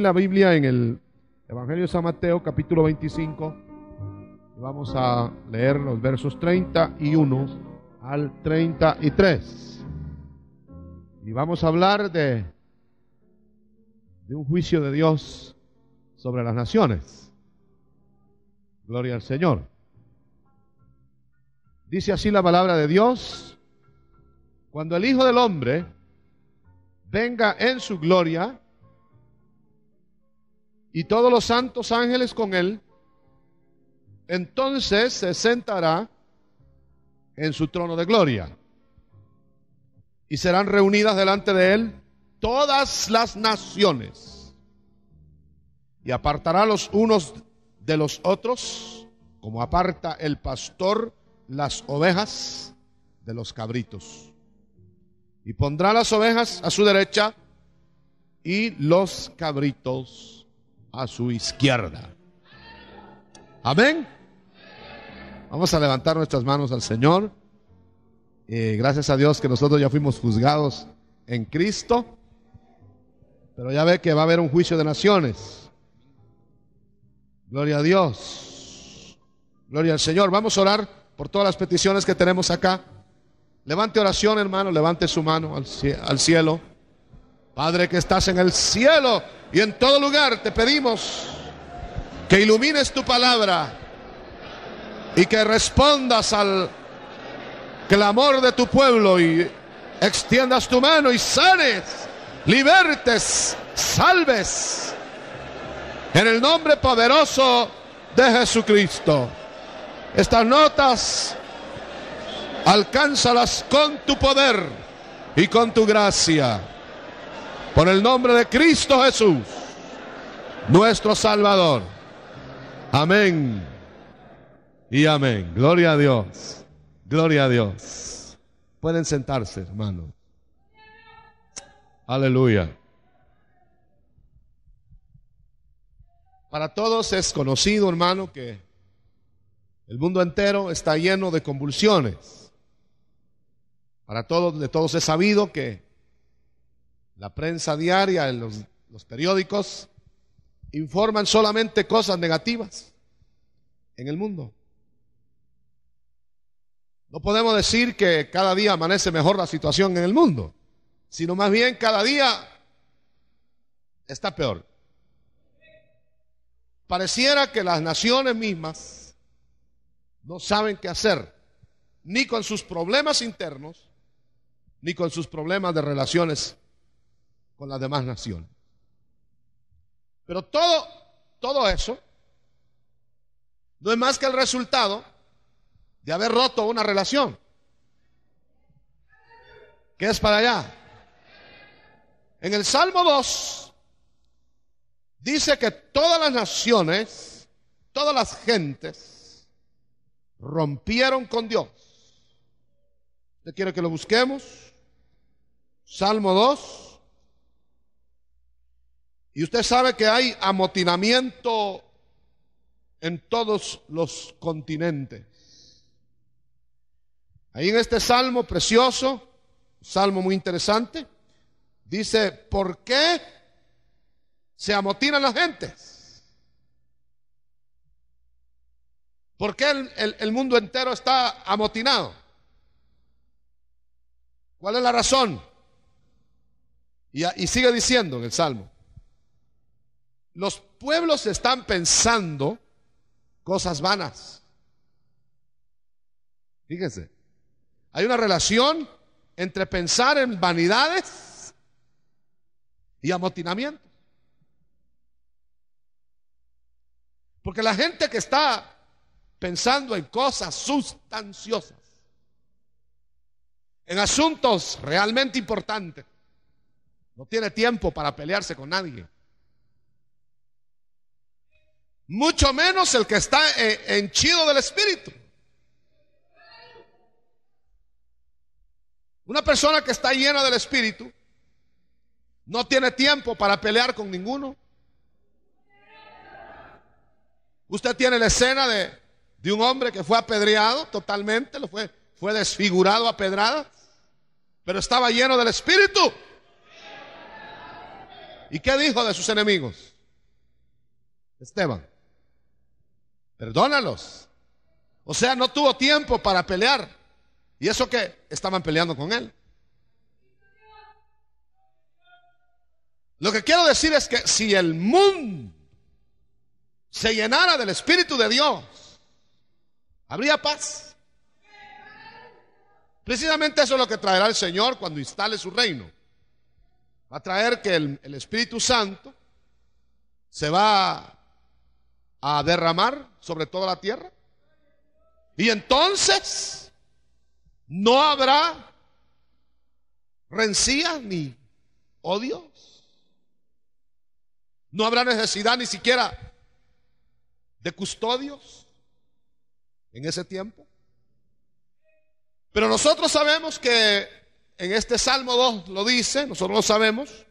la Biblia en el Evangelio de San Mateo, capítulo 25. Vamos a leer los versos 31 al 33. Y vamos a hablar de, de un juicio de Dios sobre las naciones. Gloria al Señor. Dice así la palabra de Dios. Cuando el Hijo del Hombre venga en su gloria y todos los santos ángeles con él, entonces se sentará en su trono de gloria. Y serán reunidas delante de él todas las naciones. Y apartará los unos de los otros, como aparta el pastor las ovejas de los cabritos. Y pondrá las ovejas a su derecha y los cabritos a su izquierda. Amén. Vamos a levantar nuestras manos al Señor. Eh, gracias a Dios que nosotros ya fuimos juzgados en Cristo. Pero ya ve que va a haber un juicio de naciones. Gloria a Dios. Gloria al Señor. Vamos a orar por todas las peticiones que tenemos acá. Levante oración, hermano. Levante su mano al cielo. Padre que estás en el cielo y en todo lugar, te pedimos que ilumines tu palabra y que respondas al clamor de tu pueblo y extiendas tu mano y sanes, libertes, salves. En el nombre poderoso de Jesucristo. Estas notas alcánzalas con tu poder y con tu gracia. Por el nombre de Cristo Jesús, nuestro Salvador. Amén. Y amén. Gloria a Dios. Gloria a Dios. Pueden sentarse, hermano. Aleluya. Para todos es conocido, hermano, que el mundo entero está lleno de convulsiones. Para todos, de todos es sabido que la prensa diaria, los periódicos, informan solamente cosas negativas en el mundo. No podemos decir que cada día amanece mejor la situación en el mundo, sino más bien cada día está peor. Pareciera que las naciones mismas no saben qué hacer, ni con sus problemas internos, ni con sus problemas de relaciones con las demás naciones. Pero todo, todo eso no es más que el resultado de haber roto una relación. ¿Qué es para allá? En el Salmo 2 dice que todas las naciones, todas las gentes rompieron con Dios. ¿Usted quiere que lo busquemos? Salmo 2. Y usted sabe que hay amotinamiento en todos los continentes. Ahí en este salmo precioso, salmo muy interesante, dice, ¿por qué se amotinan las gentes? ¿Por qué el, mundo entero está amotinado? ¿Cuál es la razón? Y, y sigue diciendo en el salmo. Los pueblos están pensando cosas vanas. Fíjense, hay una relación entre pensar en vanidades y amotinamiento. Porque la gente que está pensando en cosas sustanciosas, en asuntos realmente importantes, no tiene tiempo para pelearse con nadie mucho menos el que está eh, henchido del Espíritu. Una persona que está llena del Espíritu no tiene tiempo para pelear con ninguno. Usted tiene la escena de, de un hombre que fue apedreado totalmente, lo fue, fue desfigurado a pero estaba lleno del Espíritu. ¿Y qué dijo de sus enemigos? Esteban. Perdónalos. O sea, no tuvo tiempo para pelear. Y eso que estaban peleando con él. Lo que quiero decir es que si el mundo se llenara del Espíritu de Dios, habría paz. Precisamente eso es lo que traerá el Señor cuando instale su reino. Va a traer que el, Espíritu Santo se va a derramar sobre toda la tierra. Y entonces no habrá rencillas ni odios. No habrá necesidad ni siquiera de custodios en ese tiempo. Pero nosotros sabemos que en este Salmo 2 lo dice, nosotros lo sabemos,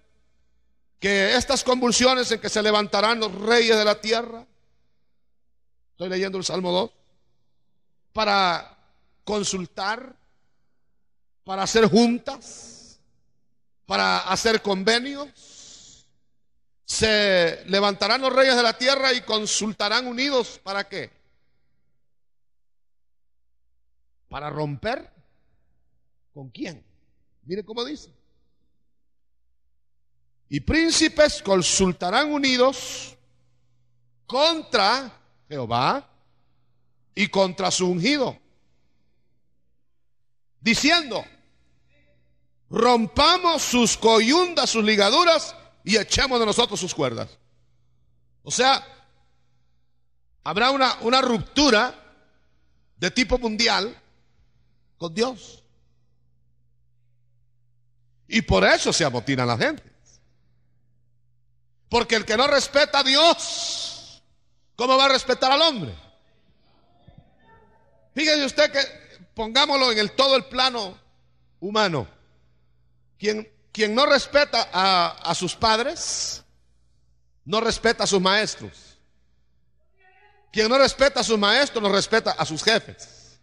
que estas convulsiones en que se levantarán los reyes de la tierra estoy leyendo el Salmo 2, para consultar, para hacer juntas, para hacer convenios. Se levantarán los reyes de la tierra y consultarán unidos. ¿Para qué? Para romper. ¿Con quién? Mire cómo dice. Y príncipes consultarán unidos contra Jehová y contra su ungido, diciendo, rompamos sus coyundas, sus ligaduras y echemos de nosotros sus cuerdas. O sea, habrá una, ruptura de tipo mundial con Dios. Y por eso se abotina las gentes. Porque el que no respeta a Dios ¿Cómo va a respetar al hombre? Fíjese usted que pongámoslo en el todo el plano humano. Quien, quien no respeta a, sus padres, no respeta a sus maestros. Quien no respeta a sus maestros, no respeta a sus jefes.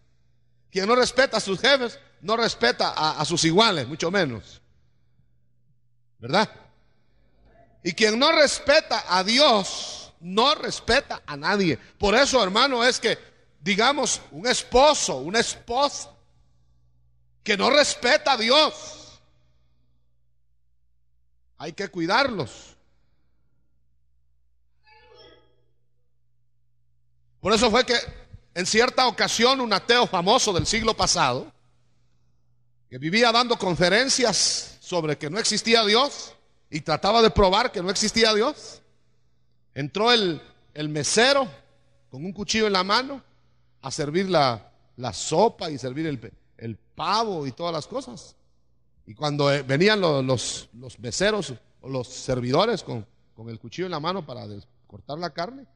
Quien no respeta a sus jefes, no respeta a, a sus iguales, mucho menos. ¿Verdad? Y quien no respeta a Dios, no respeta a nadie. Por eso, hermano, es que, digamos, un esposo, un esposo que no respeta a Dios, hay que cuidarlos. Por eso fue que en cierta ocasión un ateo famoso del siglo pasado, que vivía dando conferencias sobre que no existía Dios y trataba de probar que no existía Dios, Entró el, mesero con un cuchillo en la mano a servir la, sopa y servir el, pavo y todas las cosas. Y cuando eh, venían los, meseros o los servidores con, el cuchillo en la mano para cortar la carne,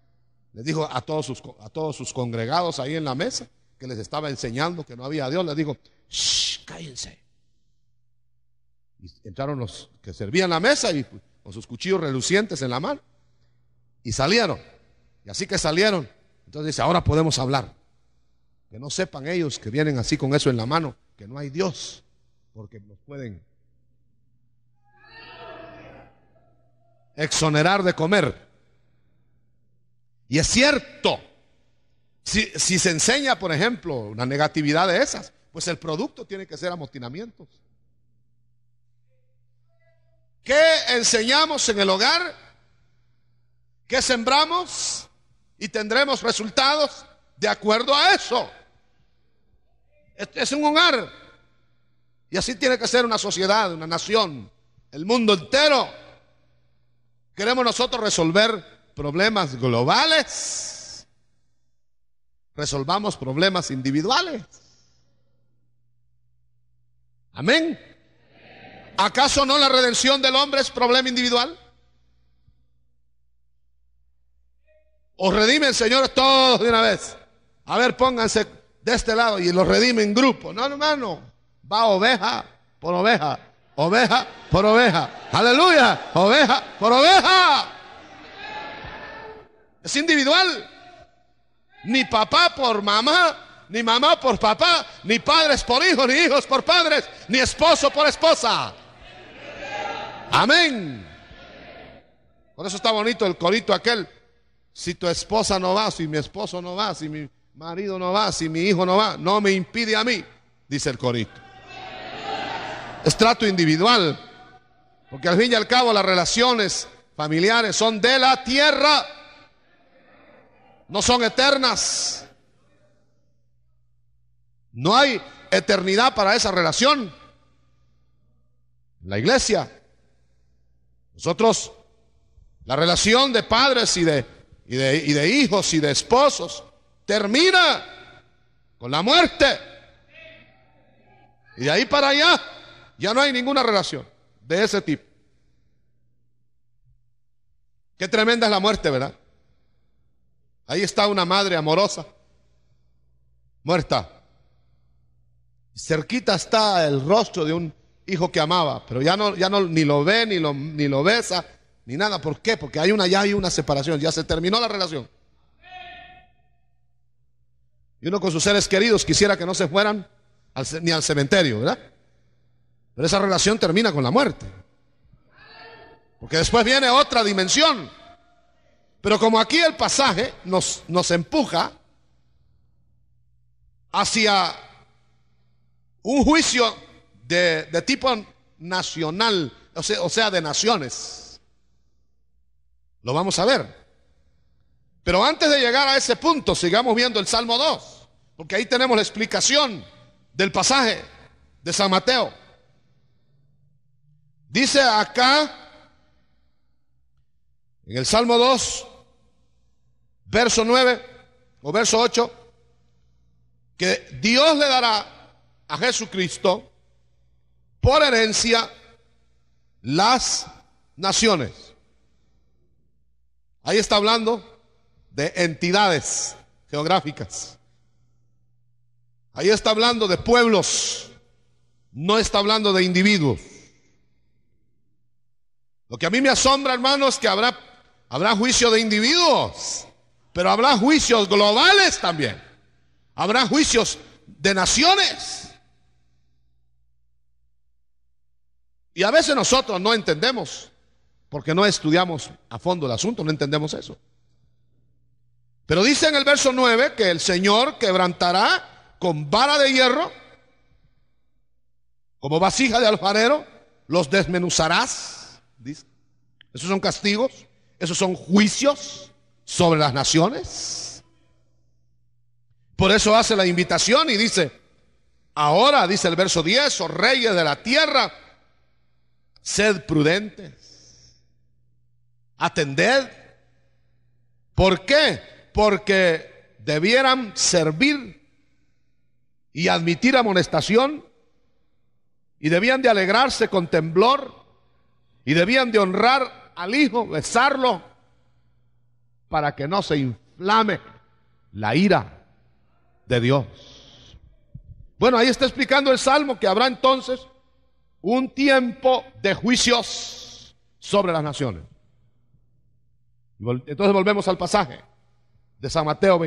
les dijo a todos, sus, congregados ahí en la mesa que les estaba enseñando que no había Dios, les dijo, shh, cállense. Y entraron los que servían la mesa y pues, con sus cuchillos relucientes en la mano. Y salieron. Y así que salieron. Entonces dice, ahora podemos hablar. Que no sepan ellos que vienen así con eso en la mano, que no hay Dios, porque nos pueden exonerar de comer. Y es cierto, si, si se enseña, por ejemplo, una negatividad de esas, pues el producto tiene que ser amotinamientos. ¿Qué enseñamos en el hogar? que sembramos y tendremos resultados de acuerdo a eso. es un hogar. Y así tiene que ser una sociedad, una nación, el mundo entero. Queremos nosotros resolver problemas globales. Resolvamos problemas individuales. Amén. ¿Acaso no la redención del hombre es problema individual? O redimen, señores, todos de una vez. A ver, pónganse de este lado y los redimen en grupo. No, hermano. Va oveja por oveja. Oveja por oveja. Aleluya. Oveja por oveja. Es individual. Ni papá por mamá, ni mamá por papá, ni padres por hijos, ni hijos por padres, ni esposo por esposa. Amén. Por eso está bonito el corito aquel si tu esposa no va, si mi esposo no va, si mi marido no va, si mi hijo no va, no me impide a mí, dice el corito. Es trato individual, porque al fin y al cabo las relaciones familiares son de la tierra, no son eternas. No hay eternidad para esa relación. La iglesia. Nosotros, la relación de padres y de y de, hijos y de esposos, termina con la muerte. Y de ahí para allá ya no hay ninguna relación de ese tipo. Qué tremenda es la muerte, ¿verdad? Ahí está una madre amorosa, muerta. Cerquita está el rostro de un hijo que amaba, pero ya no, ya no ni lo ve, ni lo, ni lo besa, ni nada. ¿Por qué? Porque hay una ya hay una separación, ya se terminó la relación. Y uno con sus seres queridos quisiera que no se fueran ni al cementerio, ¿verdad? Pero esa relación termina con la muerte. Porque después viene otra dimensión. Pero como aquí el pasaje nos, nos empuja hacia un juicio de, tipo nacional, o sea, de naciones. Lo vamos a ver. Pero antes de llegar a ese punto, sigamos viendo el Salmo 2, porque ahí tenemos la explicación del pasaje de San Mateo. Dice acá, en el Salmo 2, verso 9 o verso 8, que Dios le dará a Jesucristo por herencia las naciones. Ahí está hablando de entidades geográficas. Ahí está hablando de pueblos. No está hablando de individuos. Lo que a mí me asombra, hermanos, que habrá, habrá juicio de individuos, pero habrá juicios globales también. Habrá juicios de naciones. Y a veces nosotros no entendemos porque no estudiamos a fondo el asunto, no entendemos eso. Pero dice en el verso 9 que el Señor quebrantará con vara de hierro, como vasija de alfarero, los desmenuzarás. Esos son castigos, esos son juicios sobre las naciones. Por eso hace la invitación y dice, ahora, dice el verso 10, oh reyes de la tierra, sed prudentes Atended. ¿Por qué? Porque debieran servir y admitir amonestación y debían de alegrarse con temblor y debían de honrar al hijo, besarlo, para que no se inflame la ira de Dios. Bueno, ahí está explicando el Salmo que habrá entonces un tiempo de juicios sobre las naciones. Entonces volvemos al pasaje de San Mateo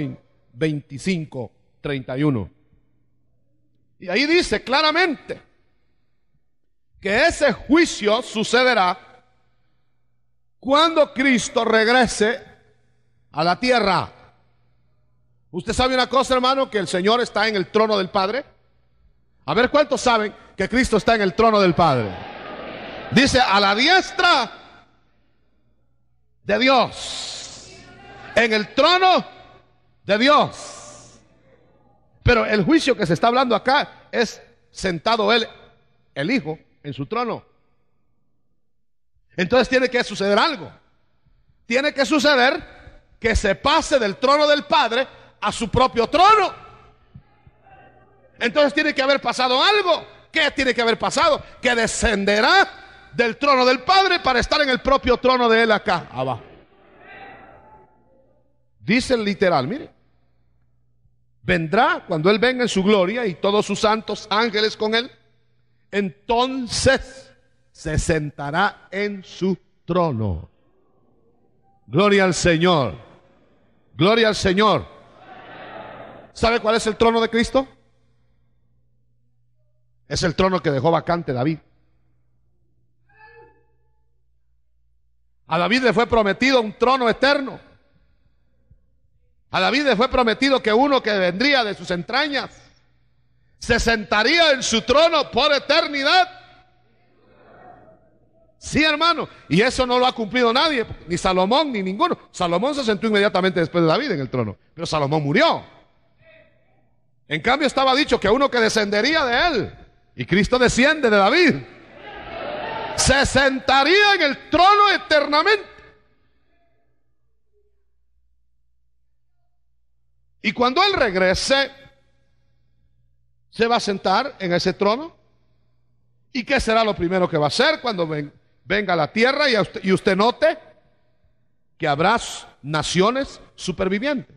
25, 31. Y ahí dice claramente que ese juicio sucederá cuando Cristo regrese a la tierra. Usted sabe una cosa, hermano, que el Señor está en el trono del Padre. A ver cuántos saben que Cristo está en el trono del Padre. Dice, a la diestra de Dios. En el trono de Dios. Pero el juicio que se está hablando acá es sentado él, el Hijo, en su trono. Entonces tiene que suceder algo. Tiene que suceder que se pase del trono del Padre a su propio trono. Entonces tiene que haber pasado algo. ¿Qué tiene que haber pasado? Que descenderá del trono del Padre para estar en el propio trono de Él acá abajo. Ah, Dice literal, mire. Vendrá cuando Él venga en su gloria y todos sus santos ángeles con Él. Entonces se sentará en su trono. Gloria al Señor. Gloria al Señor. ¿Sabe cuál es el trono de Cristo? Es el trono que dejó vacante David. A David le fue prometido un trono eterno. A David le fue prometido que uno que vendría de sus entrañas se sentaría en su trono por eternidad. Sí, hermano. Y eso no lo ha cumplido nadie, ni Salomón, ni ninguno. Salomón se sentó inmediatamente después de David en el trono, pero Salomón murió. En cambio estaba dicho que uno que descendería de él, y Cristo desciende de David se sentaría en el trono eternamente. Y cuando Él regrese, se va a sentar en ese trono. ¿Y qué será lo primero que va a hacer cuando venga la tierra y, y usted note que habrá naciones supervivientes?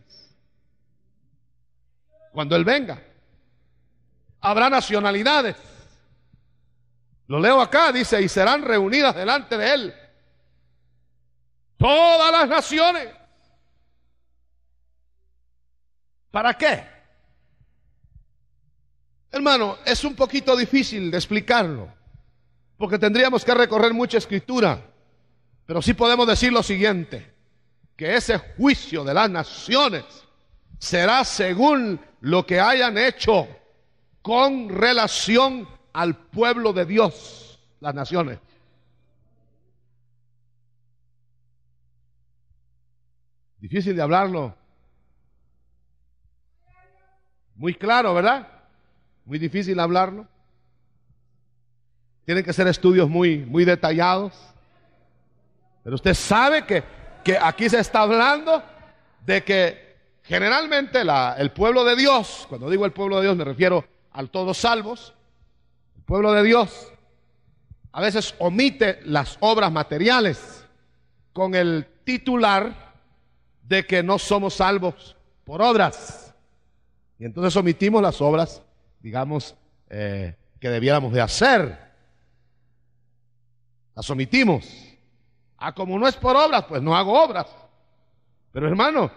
Cuando Él venga, habrá nacionalidades lo leo acá, dice, y serán reunidas delante de él todas las naciones. ¿Para qué? Hermano, es un poquito difícil de explicarlo, porque tendríamos que recorrer mucha escritura, pero sí podemos decir lo siguiente, que ese juicio de las naciones será según lo que hayan hecho con relación al pueblo de Dios, las naciones. Difícil de hablarlo. Muy claro, ¿verdad? Muy difícil hablarlo. Tienen que ser estudios muy, muy detallados. Pero usted sabe que, aquí se está hablando de que generalmente el pueblo de Dios, cuando digo el pueblo de Dios me refiero al todos salvos, pueblo de Dios a veces omite las obras materiales con el titular de que no somos salvos por obras. Y entonces omitimos las obras, digamos, eh, que debiéramos de hacer. Las omitimos. Ah, como no es por obras, pues no hago obras. Pero hermano,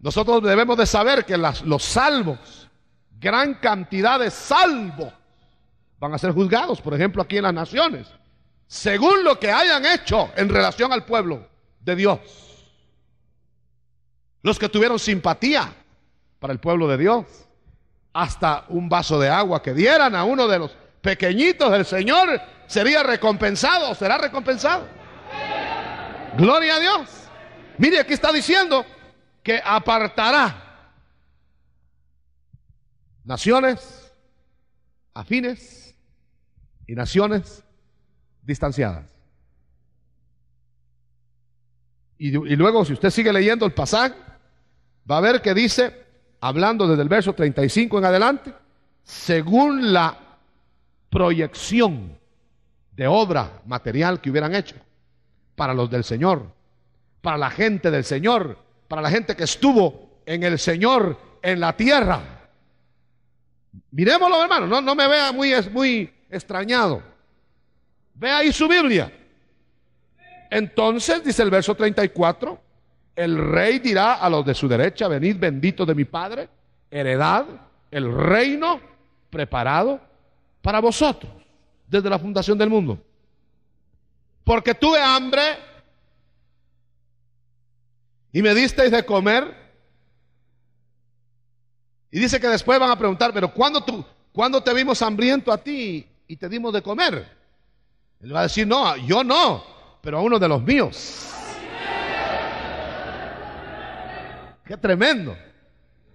nosotros debemos de saber que las, los salvos, gran cantidad de salvos, van a ser juzgados, por ejemplo, aquí en las naciones, según lo que hayan hecho en relación al pueblo de Dios. Los que tuvieron simpatía para el pueblo de Dios, hasta un vaso de agua que dieran a uno de los pequeñitos del Señor, sería recompensado, será recompensado. Gloria a Dios. Mire, aquí está diciendo que apartará naciones afines y naciones distanciadas. Y, luego, si usted sigue leyendo el pasaje, va a ver que dice, hablando desde el verso 35 en adelante, según la proyección de obra material que hubieran hecho para los del Señor, para la gente del Señor, para la gente que estuvo en el Señor en la tierra. Miremoslo, hermano, no, no me vea muy, muy extrañado. Ve ahí su Biblia. Entonces, dice el verso 34, el rey dirá a los de su derecha, venid bendito de mi Padre, heredad el reino preparado para vosotros desde la fundación del mundo. Porque tuve hambre y me disteis de comer. Y dice que después van a preguntar, pero cuando tú, ¿cuándo te vimos hambriento a ti y te dimos de comer. Él va a decir, no, yo no, pero a uno de los míos. Qué tremendo.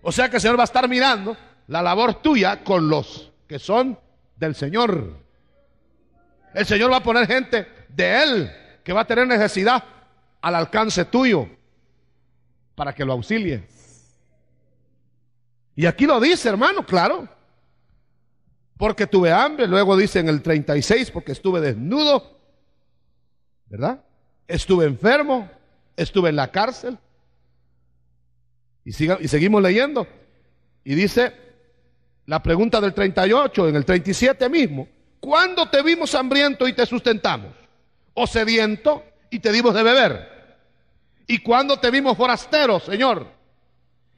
O sea que el Señor va a estar mirando la labor tuya con los que son del Señor. El Señor va a poner gente de Él que va a tener necesidad al alcance tuyo para que lo auxilie. Y aquí lo dice, hermano, claro porque tuve hambre, luego dice en el 36, porque estuve desnudo, ¿verdad? Estuve enfermo, estuve en la cárcel. Y, siga, y seguimos leyendo. Y dice la pregunta del 38, en el 37 mismo, ¿cuándo te vimos hambriento y te sustentamos? ¿O sediento y te dimos de beber? ¿Y cuándo te vimos forastero, Señor?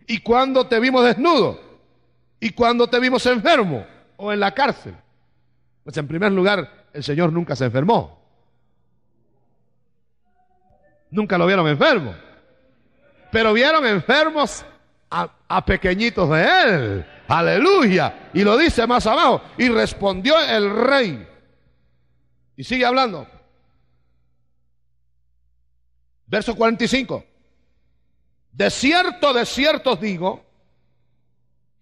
¿Y cuándo te vimos desnudo? ¿Y cuándo te vimos enfermo? o en la cárcel. Pues en primer lugar, el Señor nunca se enfermó. Nunca lo vieron enfermo. Pero vieron enfermos a, pequeñitos de él. Aleluya. Y lo dice más abajo. Y respondió el rey. Y sigue hablando. Verso 45. De cierto, de cierto digo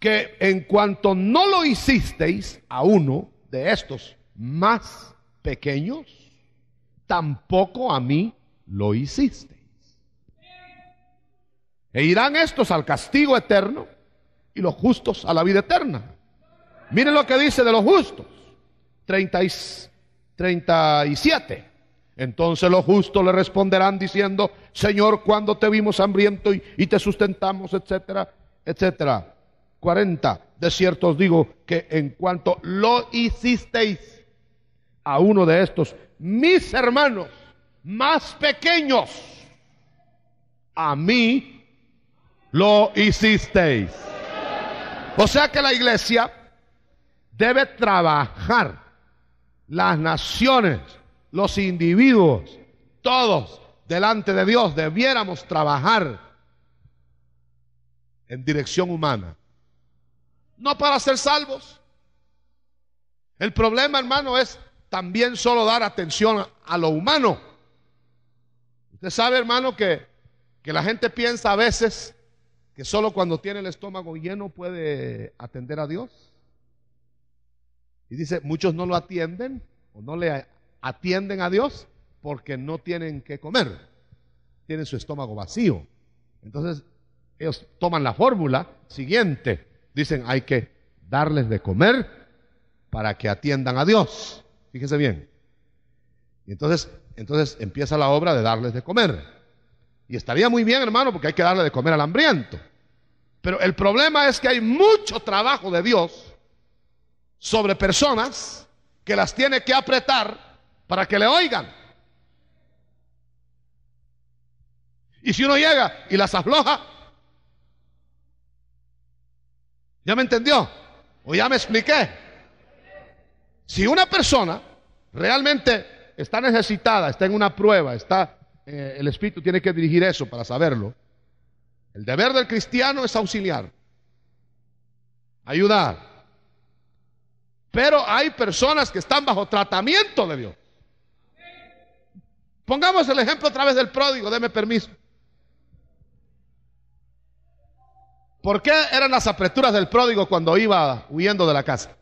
que en cuanto no lo hicisteis a uno de estos más pequeños, tampoco a mí lo hicisteis. E irán estos al castigo eterno y los justos a la vida eterna. Miren lo que dice de los justos. 37. Entonces los justos le responderán diciendo, Señor, cuando te vimos hambriento y, y te sustentamos, etcétera, etcétera. 40. De cierto os digo que en cuanto lo hicisteis a uno de estos, mis hermanos más pequeños, a mí lo hicisteis. O sea que la iglesia debe trabajar las naciones, los individuos, todos delante de Dios debiéramos trabajar en dirección humana no para ser salvos. El problema, hermano, es también solo dar atención a lo humano. Usted sabe, hermano, que, la gente piensa a veces que solo cuando tiene el estómago lleno puede atender a Dios. Y dice, muchos no lo atienden o no le atienden a Dios porque no tienen que comer. Tienen su estómago vacío. Entonces, ellos toman la fórmula siguiente. Dicen, hay que darles de comer para que atiendan a Dios. Fíjense bien. Y entonces, entonces empieza la obra de darles de comer. Y estaría muy bien, hermano, porque hay que darle de comer al hambriento. Pero el problema es que hay mucho trabajo de Dios sobre personas que las tiene que apretar para que le oigan. Y si uno llega y las afloja, ¿Ya me entendió? ¿O ya me expliqué? Si una persona realmente está necesitada, está en una prueba, está, eh, el Espíritu tiene que dirigir eso para saberlo. El deber del cristiano es auxiliar, ayudar. Pero hay personas que están bajo tratamiento de Dios. Pongamos el ejemplo a través del pródigo, deme permiso. ¿Por qué eran las apreturas del pródigo cuando iba huyendo de la casa?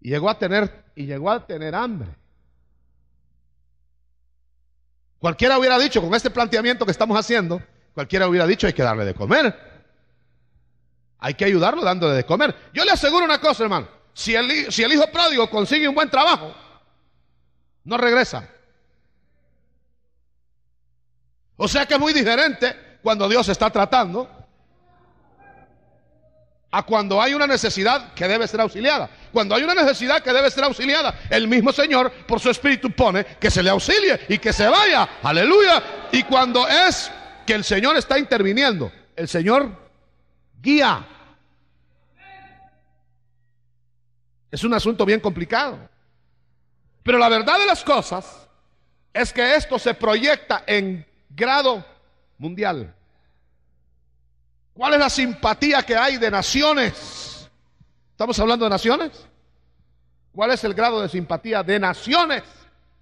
Y llegó a tener, y llegó a tener hambre. Cualquiera hubiera dicho, con este planteamiento que estamos haciendo, cualquiera hubiera dicho, hay que darle de comer. Hay que ayudarlo dándole de comer. Yo le aseguro una cosa, hermano. si el hijo pródigo consigue un buen trabajo, no regresa. O sea que es muy diferente cuando Dios está tratando a cuando hay una necesidad que debe ser auxiliada. Cuando hay una necesidad que debe ser auxiliada, el mismo Señor por su Espíritu pone que se le auxilie y que se vaya. Aleluya. Y cuando es que el Señor está interviniendo, el Señor guía. Es un asunto bien complicado. Pero la verdad de las cosas es que esto se proyecta en grado mundial. ¿Cuál es la simpatía que hay de naciones? ¿Estamos hablando de naciones? ¿Cuál es el grado de simpatía de naciones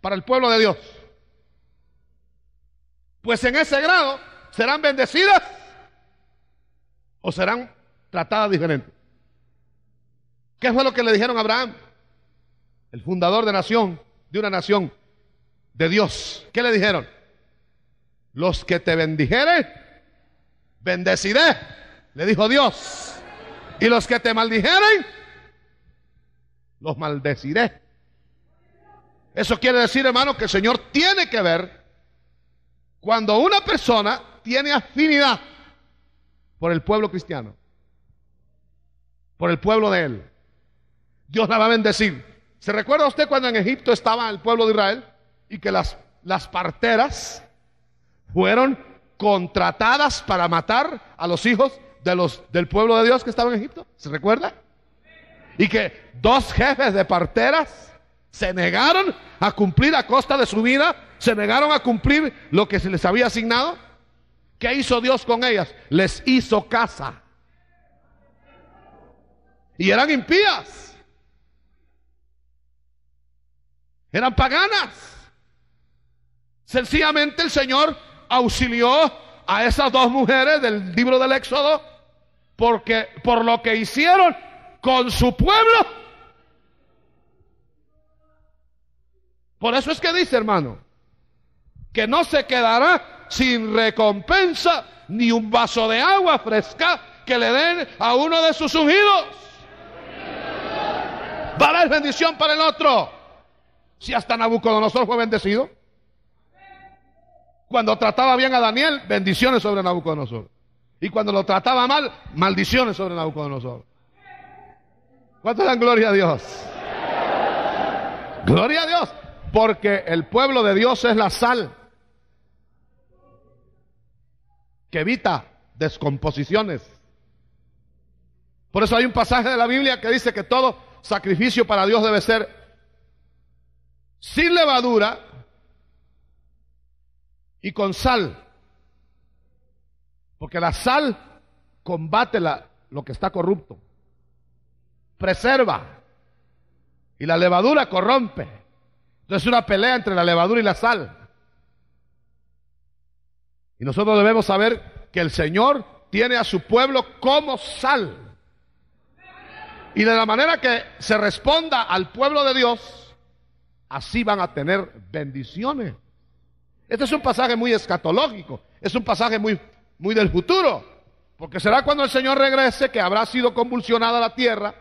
para el pueblo de Dios? Pues en ese grado serán bendecidas o serán tratadas diferente. ¿Qué fue lo que le dijeron a Abraham? El fundador de nación, de una nación de Dios. ¿Qué le dijeron? Los que te bendijere, bendeciré, le dijo Dios. Y los que te maldijeren, los maldeciré. Eso quiere decir, hermano, que el Señor tiene que ver cuando una persona tiene afinidad por el pueblo cristiano, por el pueblo de Él. Dios la va a bendecir. ¿Se recuerda usted cuando en Egipto estaba el pueblo de Israel y que las, las parteras fueron contratadas para matar a los hijos de los, del pueblo de Dios que estaba en Egipto. ¿Se recuerda? Y que dos jefes de parteras se negaron a cumplir a costa de su vida, se negaron a cumplir lo que se les había asignado. ¿Qué hizo Dios con ellas? Les hizo casa. Y eran impías. Eran paganas. Sencillamente el Señor auxilió a esas dos mujeres del libro del Éxodo, porque por lo que hicieron con su pueblo. Por eso es que dice, hermano, que no se quedará sin recompensa ni un vaso de agua fresca que le den a uno de sus ungidos. Para la bendición para el otro. Si hasta Nabucodonosor fue bendecido. Cuando trataba bien a Daniel, bendiciones sobre Nabucodonosor. Y cuando lo trataba mal, maldiciones sobre Nabucodonosor. ¿Cuántos dan gloria a Dios? Gloria a Dios, porque el pueblo de Dios es la sal que evita descomposiciones. Por eso hay un pasaje de la Biblia que dice que todo sacrificio para Dios debe ser sin levadura, y con sal. Porque la sal combate la, lo que está corrupto. Preserva. Y la levadura corrompe. Entonces es una pelea entre la levadura y la sal. Y nosotros debemos saber que el Señor tiene a su pueblo como sal. Y de la manera que se responda al pueblo de Dios, así van a tener bendiciones. Este es un pasaje muy escatológico, es un pasaje muy, muy del futuro. Porque será cuando el Señor regrese que habrá sido convulsionada la tierra,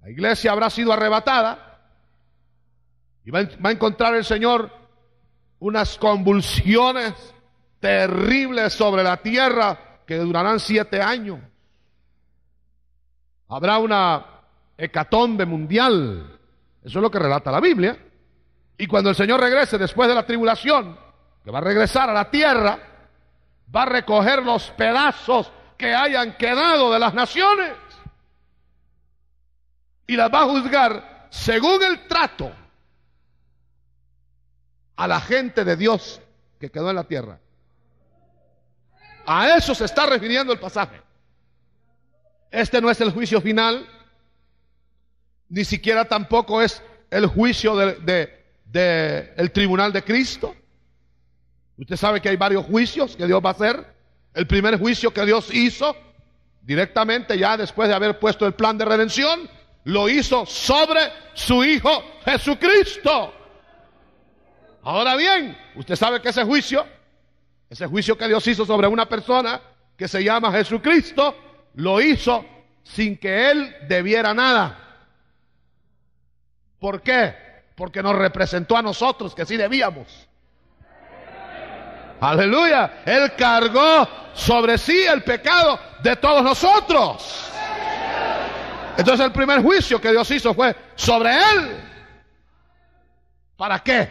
la iglesia habrá sido arrebatada y va, va, a encontrar el Señor unas convulsiones terribles sobre la tierra que durarán siete años. Habrá una hecatombe mundial. Eso es lo que relata la Biblia. Y cuando el Señor regrese después de la tribulación, que va a regresar a la tierra, va a recoger los pedazos que hayan quedado de las naciones y las va a juzgar según el trato a la gente de Dios que quedó en la tierra. A eso se está refiriendo el pasaje. Este no es el juicio final, ni siquiera tampoco es el juicio de, de, del tribunal de Cristo. Usted sabe que hay varios juicios que Dios va a hacer. El primer juicio que Dios hizo, directamente ya después de haber puesto el plan de redención, lo hizo sobre su Hijo Jesucristo. Ahora bien, usted sabe que ese juicio, ese juicio que Dios hizo sobre una persona que se llama Jesucristo, lo hizo sin que él debiera nada. ¿Por qué? Porque nos representó a nosotros que sí debíamos. Aleluya. Él cargó sobre sí el pecado de todos nosotros. Entonces el primer juicio que Dios hizo fue sobre él. ¿Para qué?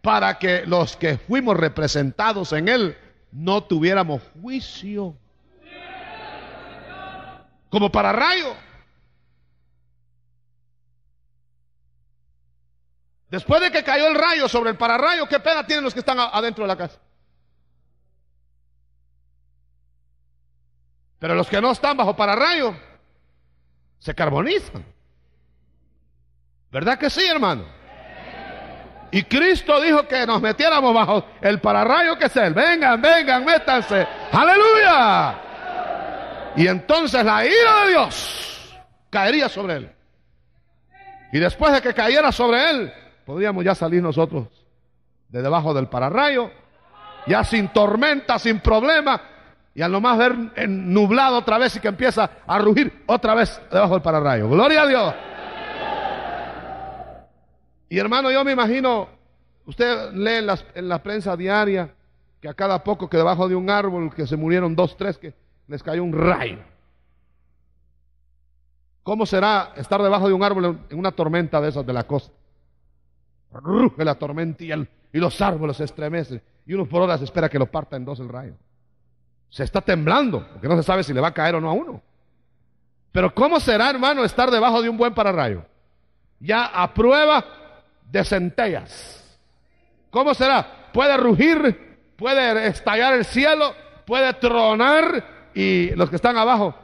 Para que los que fuimos representados en él no tuviéramos juicio. Como para rayo. Después de que cayó el rayo sobre el pararrayo, ¿qué pena tienen los que están adentro de la casa? Pero los que no están bajo pararrayo, se carbonizan. ¿Verdad que sí, hermano? Y Cristo dijo que nos metiéramos bajo el pararrayo que es Él. Vengan, vengan, métanse. Aleluya. Y entonces la ira de Dios caería sobre Él. Y después de que cayera sobre Él, podríamos ya salir nosotros de debajo del pararrayo, ya sin tormenta, sin problema, y al más ver nublado otra vez y que empieza a rugir otra vez debajo del pararrayo. Gloria a Dios. Y hermano, yo me imagino, usted lee en, en la prensa diaria que a cada poco que debajo de un árbol que se murieron dos, tres, que les cayó un rayo. ¿Cómo será estar debajo de un árbol en una tormenta de esas de la costa? ruge la tormenta y, los árboles se estremecen. Y uno por horas espera que lo parta en dos el rayo. Se está temblando, porque no se sabe si le va a caer o no a uno. Pero ¿cómo será, hermano, estar debajo de un buen pararrayo? Ya a prueba de centellas. ¿Cómo será? Puede rugir, puede estallar el cielo, puede tronar y los que están abajo,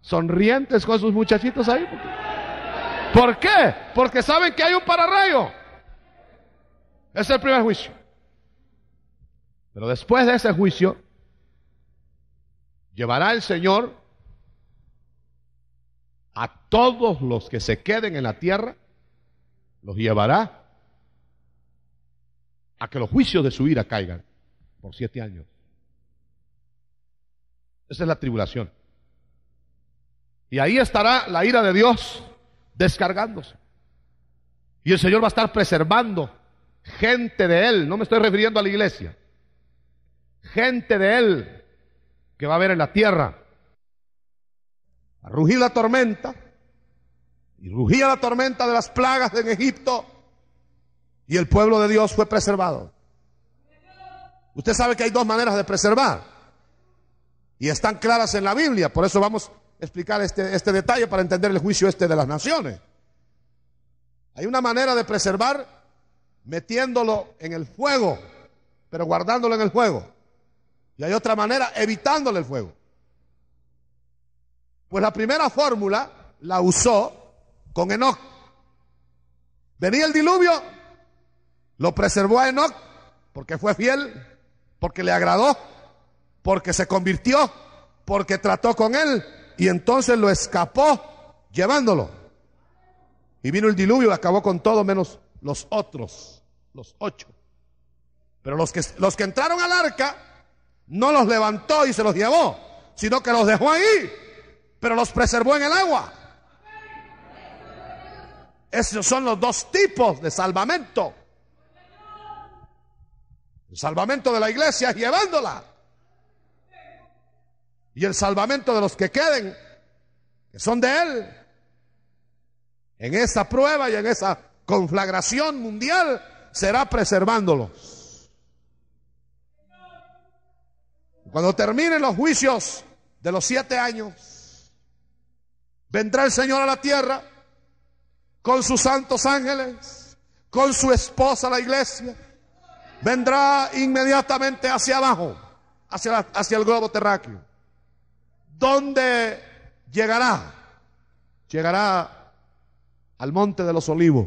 sonrientes con sus muchachitos ahí. ¿Por qué? Porque saben que hay un pararrayo. Ese es el primer juicio. Pero después de ese juicio, llevará el Señor a todos los que se queden en la tierra, los llevará a que los juicios de su ira caigan por siete años. Esa es la tribulación. Y ahí estará la ira de Dios descargándose. Y el Señor va a estar preservando gente de Él, no me estoy refiriendo a la iglesia, gente de Él que va a haber en la tierra. Rugía la tormenta, y rugía la tormenta de las plagas en Egipto, y el pueblo de Dios fue preservado. Usted sabe que hay dos maneras de preservar, y están claras en la Biblia, por eso vamos a explicar este, este detalle para entender el juicio este de las naciones. Hay una manera de preservar metiéndolo en el fuego, pero guardándolo en el fuego. Y hay otra manera, evitándole el fuego. Pues la primera fórmula la usó con Enoch. Venía el diluvio, lo preservó a Enoch porque fue fiel, porque le agradó, porque se convirtió, porque trató con él y entonces lo escapó llevándolo. Y vino el diluvio y acabó con todo menos los otros los ocho. Pero los que, los que entraron al arca no los levantó y se los llevó, sino que los dejó ahí, pero los preservó en el agua. Esos son los dos tipos de salvamento. El salvamento de la iglesia llevándola. Y el salvamento de los que queden, que son de Él. En esa prueba y en esa conflagración mundial, será preservándolos. Cuando terminen los juicios de los siete años, vendrá el Señor a la tierra con sus santos ángeles, con su esposa la iglesia, vendrá inmediatamente hacia abajo, hacia, hacia el globo terráqueo. Donde llegará? Llegará al monte de los olivos.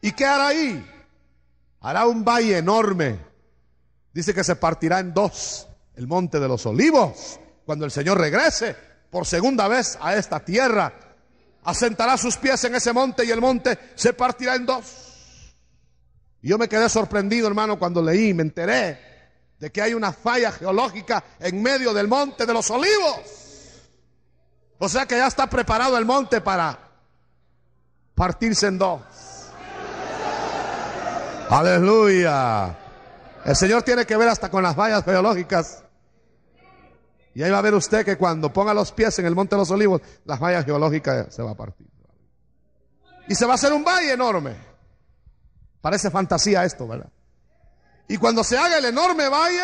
¿Y qué hará ahí? Hará un valle enorme. Dice que se partirá en dos el monte de los olivos cuando el Señor regrese por segunda vez a esta tierra. Asentará sus pies en ese monte y el monte se partirá en dos. Y yo me quedé sorprendido, hermano, cuando leí, me enteré de que hay una falla geológica en medio del monte de los olivos. O sea que ya está preparado el monte para partirse en dos. Aleluya. El Señor tiene que ver hasta con las vallas geológicas. Y ahí va a ver usted que cuando ponga los pies en el Monte de los Olivos, las vallas geológicas se va a partir. Y se va a hacer un valle enorme. Parece fantasía esto, ¿verdad? Y cuando se haga el enorme valle,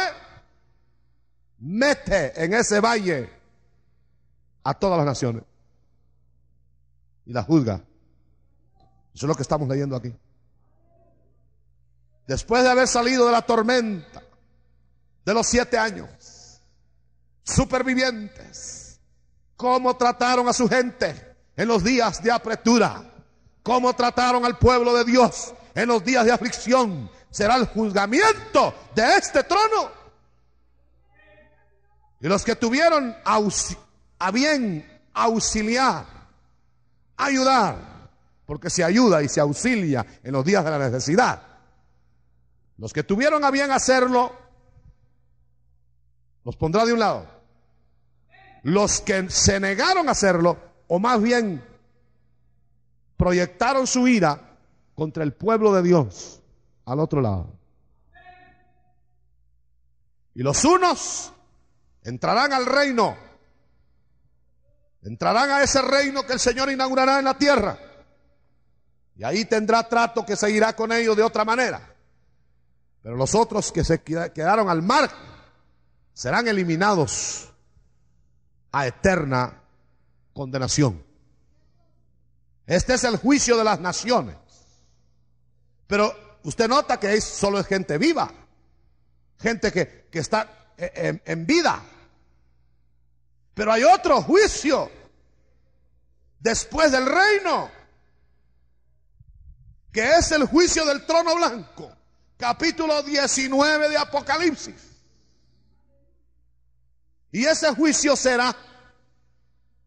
mete en ese valle a todas las naciones. Y la juzga. Eso es lo que estamos leyendo aquí después de haber salido de la tormenta de los siete años, supervivientes, cómo trataron a su gente en los días de apretura, cómo trataron al pueblo de Dios en los días de aflicción, será el juzgamiento de este trono. Y los que tuvieron a bien auxiliar, ayudar, porque se ayuda y se auxilia en los días de la necesidad los que tuvieron a bien hacerlo, los pondrá de un lado. Los que se negaron a hacerlo, o más bien proyectaron su ira contra el pueblo de Dios, al otro lado. Y los unos entrarán al reino, entrarán a ese reino que el Señor inaugurará en la tierra. Y ahí tendrá trato que seguirá con ellos de otra manera. Pero los otros que se quedaron al mar serán eliminados a eterna condenación. Este es el juicio de las naciones. Pero usted nota que es, solo es gente viva, gente que, está en, en vida. Pero hay otro juicio después del reino, que es el juicio del trono blanco capítulo 19 de Apocalipsis. Y ese juicio será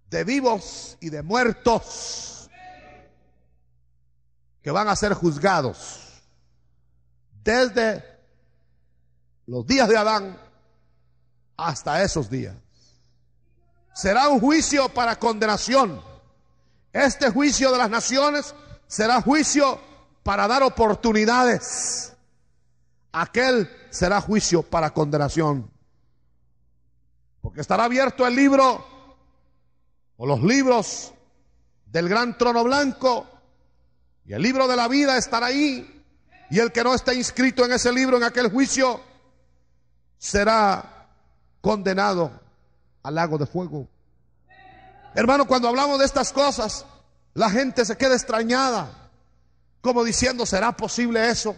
de vivos y de muertos que van a ser juzgados desde los días de Adán hasta esos días. Será un juicio para condenación. Este juicio de las naciones será juicio para dar oportunidades aquel será juicio para condenación. Porque estará abierto el libro o los libros del gran trono blanco y el libro de la vida estará ahí. Y el que no esté inscrito en ese libro, en aquel juicio, será condenado al lago de fuego. Hermano, cuando hablamos de estas cosas, la gente se queda extrañada, como diciendo, ¿será posible eso?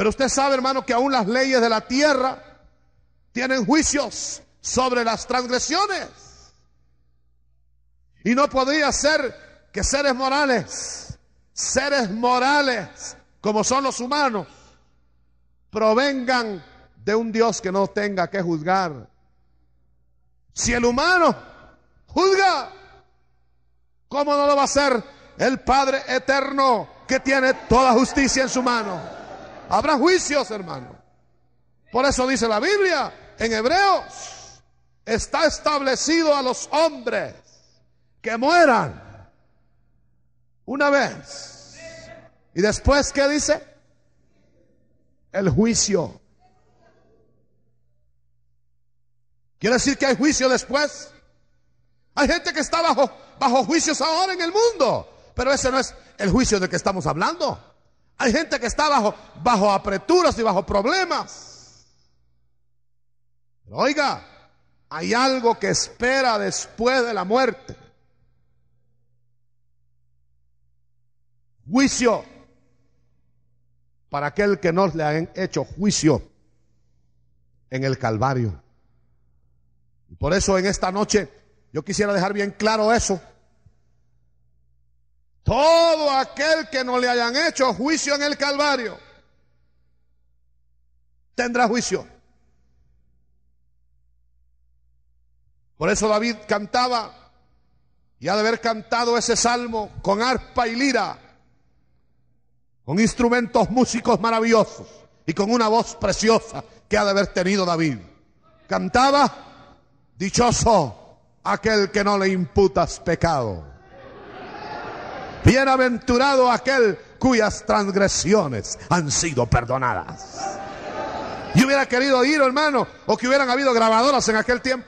Pero usted sabe, hermano, que aún las leyes de la tierra tienen juicios sobre las transgresiones. Y no podría ser que seres morales, seres morales como son los humanos, provengan de un Dios que no tenga que juzgar. Si el humano juzga, ¿cómo no lo va a hacer el Padre eterno que tiene toda justicia en su mano? Habrá juicios, hermano. Por eso dice la Biblia en Hebreos, está establecido a los hombres que mueran una vez. ¿Y después qué dice? El juicio. ¿Quiere decir que hay juicio después? Hay gente que está bajo, bajo juicios ahora en el mundo, pero ese no es el juicio de que estamos hablando. Hay gente que está bajo, bajo apreturas y bajo problemas. Pero oiga, hay algo que espera después de la muerte. Juicio para aquel que no le han hecho juicio en el Calvario. Y por eso en esta noche yo quisiera dejar bien claro eso. Todo aquel que no le hayan hecho juicio en el Calvario tendrá juicio. Por eso David cantaba y ha de haber cantado ese salmo con arpa y lira, con instrumentos músicos maravillosos y con una voz preciosa que ha de haber tenido David. Cantaba, dichoso aquel que no le imputas pecado. Bienaventurado aquel cuyas transgresiones han sido perdonadas. Yo hubiera querido oír, hermano, o que hubieran habido grabadoras en aquel tiempo.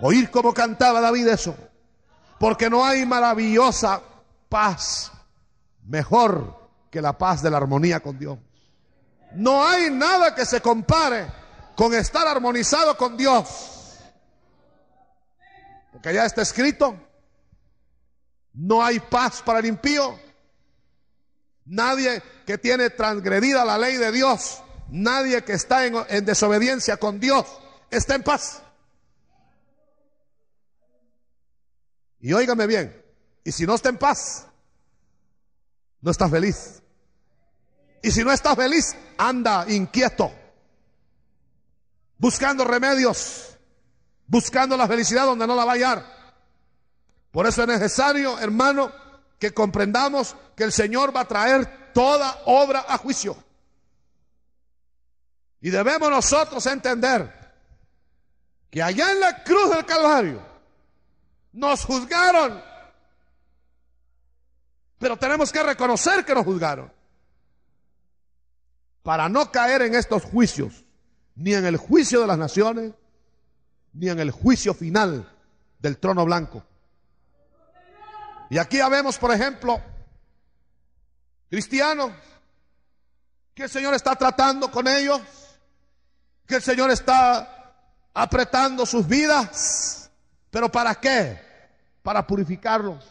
Oír cómo cantaba David eso. Porque no hay maravillosa paz mejor que la paz de la armonía con Dios. No hay nada que se compare con estar armonizado con Dios. Porque ya está escrito no hay paz para el impío. Nadie que tiene transgredida la ley de Dios, nadie que está en, desobediencia con Dios, está en paz. Y óigame bien, y si no está en paz, no está feliz. Y si no está feliz, anda inquieto, buscando remedios, buscando la felicidad donde no la va a hallar. Por eso es necesario, hermano, que comprendamos que el Señor va a traer toda obra a juicio. Y debemos nosotros entender que allá en la cruz del Calvario nos juzgaron, pero tenemos que reconocer que nos juzgaron para no caer en estos juicios, ni en el juicio de las naciones, ni en el juicio final del trono blanco. Y aquí ya vemos, por ejemplo, cristianos, que el Señor está tratando con ellos, que el Señor está apretando sus vidas, pero ¿para qué? Para purificarlos,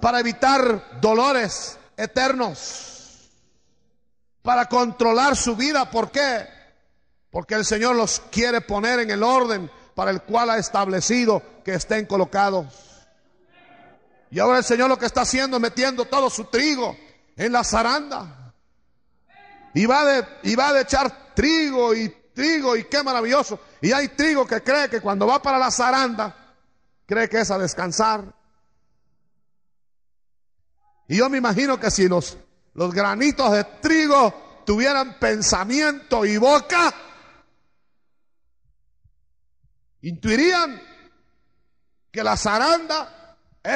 para evitar dolores eternos, para controlar su vida, ¿por qué? Porque el Señor los quiere poner en el orden para el cual ha establecido que estén colocados. Y ahora el Señor lo que está haciendo es metiendo todo su trigo en la zaranda. Y va, de, y va de echar trigo y trigo y qué maravilloso. Y hay trigo que cree que cuando va para la zaranda, cree que es a descansar. Y yo me imagino que si los, los granitos de trigo tuvieran pensamiento y boca, intuirían que la zaranda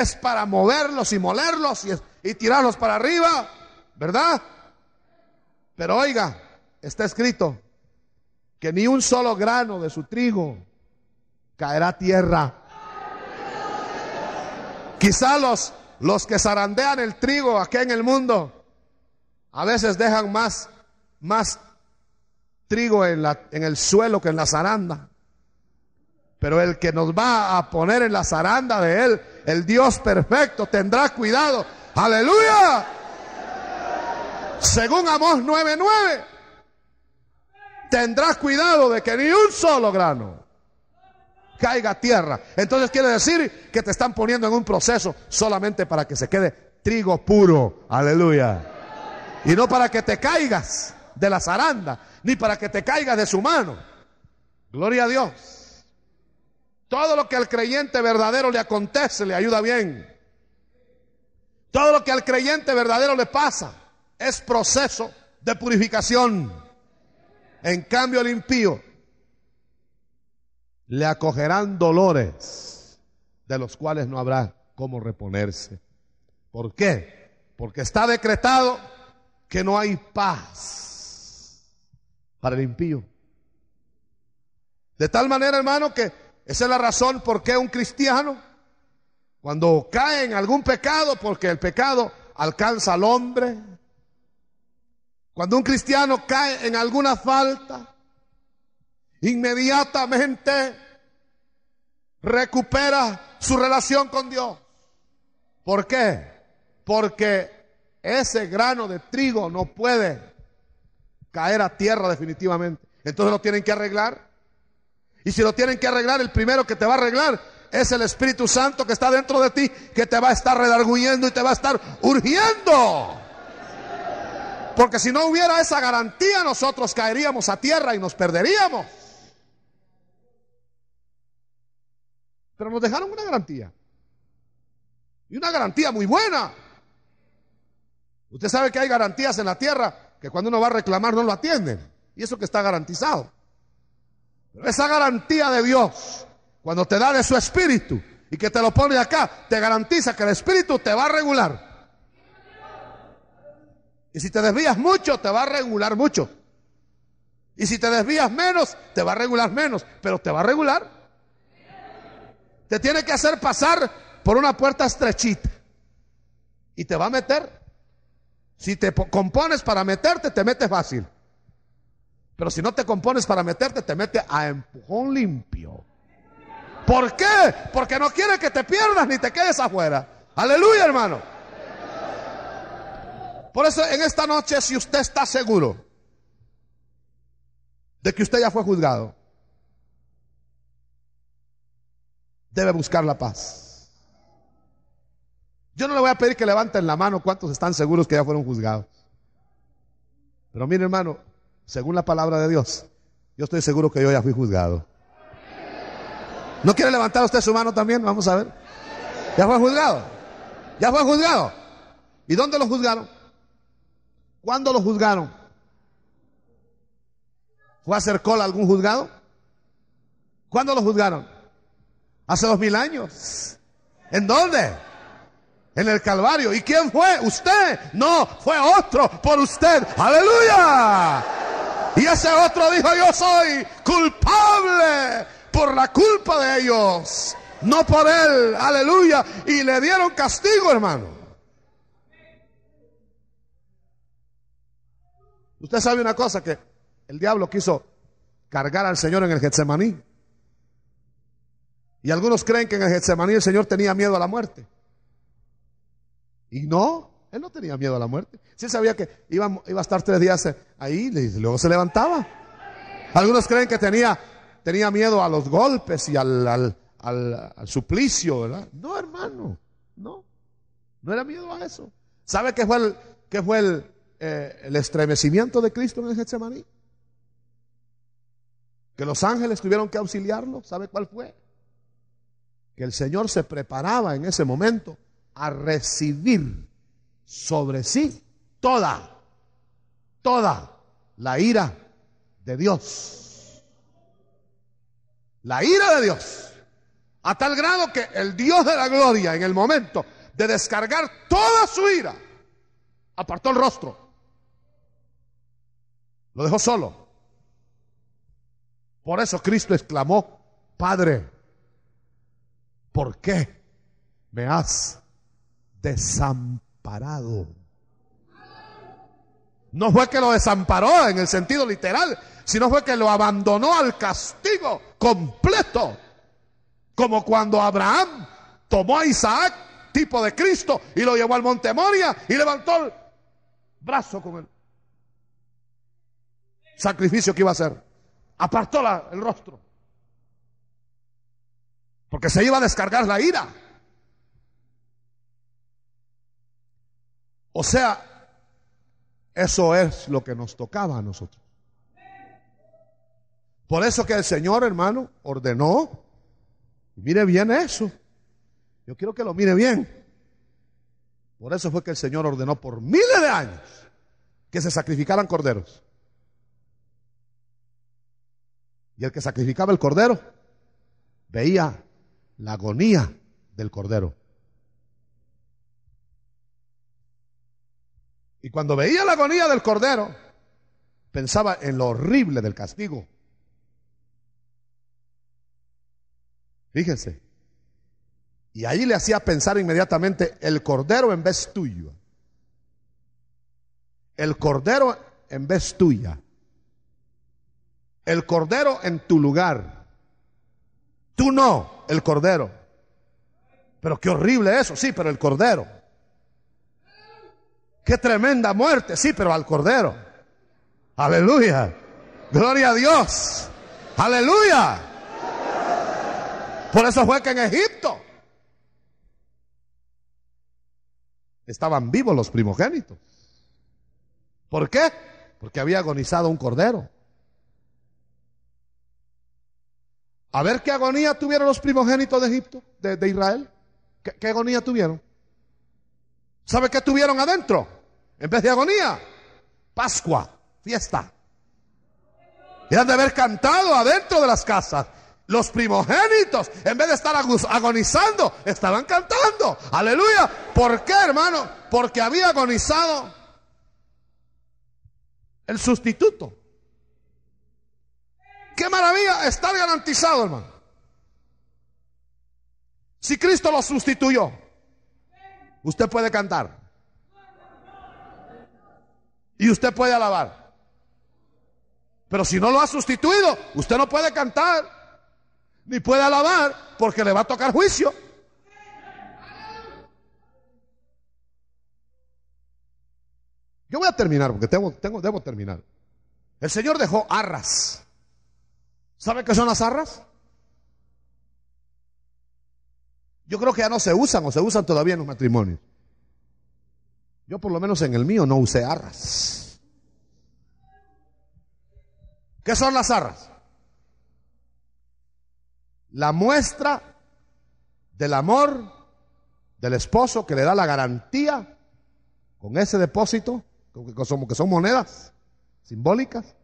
es para moverlos y molerlos y, tirarlos para arriba, ¿verdad? Pero oiga, está escrito que ni un solo grano de su trigo caerá a tierra. Quizá los, los que zarandean el trigo aquí en el mundo, a veces dejan más, más trigo en, la, en el suelo que en la zaranda. Pero el que nos va a poner en la zaranda de él el Dios perfecto tendrá cuidado. Aleluya. Según Amós 9:9, tendrás cuidado de que ni un solo grano caiga a tierra. Entonces quiere decir que te están poniendo en un proceso solamente para que se quede trigo puro. Aleluya. Y no para que te caigas de la zaranda, ni para que te caigas de su mano. Gloria a Dios. Todo lo que al creyente verdadero le acontece le ayuda bien. Todo lo que al creyente verdadero le pasa es proceso de purificación. En cambio, el impío le acogerán dolores de los cuales no habrá cómo reponerse. ¿Por qué? Porque está decretado que no hay paz para el impío. De tal manera, hermano, que esa es la razón por qué un cristiano, cuando cae en algún pecado, porque el pecado alcanza al hombre, cuando un cristiano cae en alguna falta, inmediatamente recupera su relación con Dios. ¿Por qué? Porque ese grano de trigo no puede caer a tierra definitivamente. Entonces lo tienen que arreglar. Y si lo tienen que arreglar, el primero que te va a arreglar es el Espíritu Santo que está dentro de ti, que te va a estar redarguyendo y te va a estar urgiendo. Porque si no hubiera esa garantía, nosotros caeríamos a tierra y nos perderíamos. Pero nos dejaron una garantía. Y una garantía muy buena. Usted sabe que hay garantías en la tierra que cuando uno va a reclamar no lo atienden. Y eso que está garantizado esa garantía de Dios, cuando te da de su espíritu y que te lo pone acá, te garantiza que el espíritu te va a regular. Y si te desvías mucho, te va a regular mucho. Y si te desvías menos, te va a regular menos, pero te va a regular. Te tiene que hacer pasar por una puerta estrechita y te va a meter. Si te compones para meterte, te metes fácil. Pero si no te compones para meterte, te mete a empujón limpio. ¿Por qué? Porque no quiere que te pierdas ni te quedes afuera. Aleluya, hermano. Por eso en esta noche, si usted está seguro de que usted ya fue juzgado, debe buscar la paz. Yo no le voy a pedir que levanten la mano cuántos están seguros que ya fueron juzgados. Pero mire, hermano, según la palabra de Dios, yo estoy seguro que yo ya fui juzgado. ¿No quiere levantar usted su mano también? Vamos a ver. Ya fue juzgado. Ya fue juzgado. ¿Y dónde lo juzgaron? ¿Cuándo lo juzgaron? ¿Fue a hacer algún juzgado? ¿Cuándo lo juzgaron? Hace dos mil años. ¿En dónde? En el Calvario. ¿Y quién fue? Usted. No, fue otro por usted. Aleluya. Y ese otro dijo, yo soy culpable por la culpa de ellos, no por él. Aleluya. Y le dieron castigo, hermano. Usted sabe una cosa, que el diablo quiso cargar al Señor en el Getsemaní. Y algunos creen que en el Getsemaní el Señor tenía miedo a la muerte. Y no, él no tenía miedo a la muerte. Si él sabía que iba, iba a estar tres días eh, ahí, luego se levantaba. Algunos creen que tenía, tenía miedo a los golpes y al, suplicio, ¿verdad? No, hermano, no. No era miedo a eso. ¿Sabe qué fue el, fue eh, el, estremecimiento de Cristo en el Getsemaní? Que los ángeles tuvieron que auxiliarlo. ¿Sabe cuál fue? Que el Señor se preparaba en ese momento a recibir sobre sí toda, toda la ira de Dios. La ira de Dios. A tal grado que el Dios de la gloria en el momento de descargar toda su ira, apartó el rostro. Lo dejó solo. Por eso Cristo exclamó, Padre, ¿por qué me has desamparado? No fue que lo desamparó en el sentido literal, sino fue que lo abandonó al castigo completo. Como cuando Abraham tomó a Isaac, tipo de Cristo, y lo llevó al monte Moria y levantó el brazo con el sacrificio que iba a hacer. Apartó el rostro. Porque se iba a descargar la ira. O sea, eso es lo que nos tocaba a nosotros. Por eso que el Señor, hermano, ordenó. mire bien eso. Yo quiero que lo mire bien. Por eso fue que el Señor ordenó por miles de años que se sacrificaran corderos. Y el que sacrificaba el cordero veía la agonía del cordero. Y cuando veía la agonía del Cordero, pensaba en lo horrible del castigo. Fíjense. Y ahí le hacía pensar inmediatamente el Cordero en vez tuyo. El Cordero en vez tuya. El Cordero en tu lugar. Tú no, el Cordero. Pero qué horrible eso, sí, pero el Cordero. Qué tremenda muerte, sí, pero al Cordero. Aleluya. Gloria a Dios. Aleluya. Por eso fue que en Egipto estaban vivos los primogénitos. ¿Por qué? Porque había agonizado un cordero. A ver qué agonía tuvieron los primogénitos de Egipto, de, Israel. ¿Qué agonía tuvieron? ¿Sabe qué tuvieron adentro? En vez de agonía, Pascua, fiesta. Y han de haber cantado adentro de las casas. Los primogénitos, en vez de estar agonizando, estaban cantando. Aleluya. ¿Por qué, hermano? Porque había agonizado el sustituto. Qué maravilla estar garantizado, hermano. Si Cristo lo sustituyó. Usted puede cantar. Y usted puede alabar. Pero si no lo ha sustituido, usted no puede cantar. Ni puede alabar porque le va a tocar juicio. Yo voy a terminar porque tengo, tengo, debo terminar. El Señor dejó arras. ¿Sabe qué son las arras? Yo creo que ya no se usan o se usan todavía en los matrimonios. Yo por lo menos en el mío no usé arras. ¿Qué son las arras? La muestra del amor del esposo que le da la garantía con ese depósito, que son, que son monedas simbólicas.